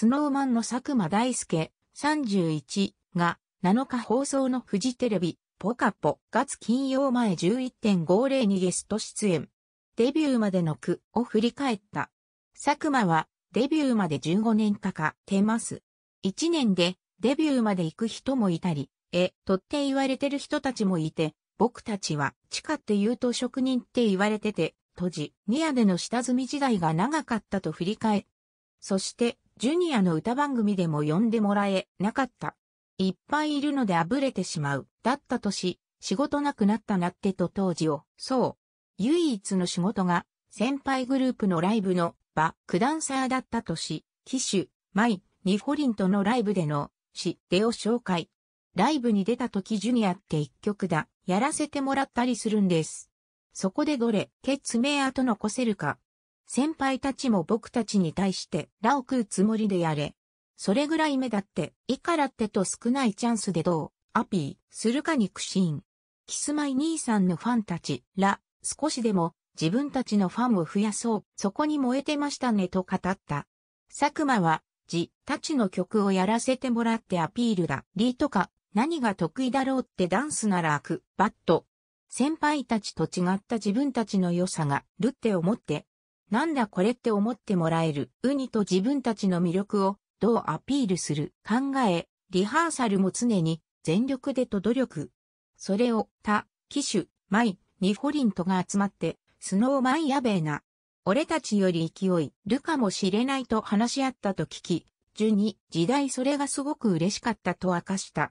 スノーマンの佐久間大介31が7日放送のフジテレビポカポ月金曜前11.50にゲスト出演。デビューまでの句を振り返った。佐久間はデビューまで15年かかってます。1年でデビューまで行く人もいたり、え、とって言われてる人たちもいて、僕たちは地下って言うと職人って言われてて、当時、ニアでの下積み時代が長かったと振り返。そしてジュニアの歌番組でも呼んでもらえなかった。いっぱいいるのであぶれてしまう。だったとし、仕事なくなったなってと当時を、そう。唯一の仕事が、先輩グループのライブのバックダンサーだったとし、騎手、マイ、ニフォリンとのライブでの、し、でを紹介。ライブに出た時ジュニアって一曲だ、やらせてもらったりするんです。そこでどれ、ケツメアと残せるか、先輩たちも僕たちに対してラを食うつもりでやれ。それぐらい目立って、いからってと少ないチャンスでどう、アピー、するかに苦心。キスマイ兄さんのファンたち、ら、少しでも、自分たちのファンを増やそう、そこに燃えてましたねと語った。佐久間は、自たちの曲をやらせてもらってアピールだ、リーとか、何が得意だろうってダンスなら開く、バット。先輩たちと違った自分たちの良さが、るって思って、なんだこれって思ってもらえる、ウニと自分たちの魅力をどうアピールする、考え、リハーサルも常に全力でと努力。それを、他、機種、マイ、ニフォリントが集まって、スノーマンやべえな。俺たちより勢い、ルカもしれないと話し合ったと聞き、ジュに時代それがすごく嬉しかったと明かした。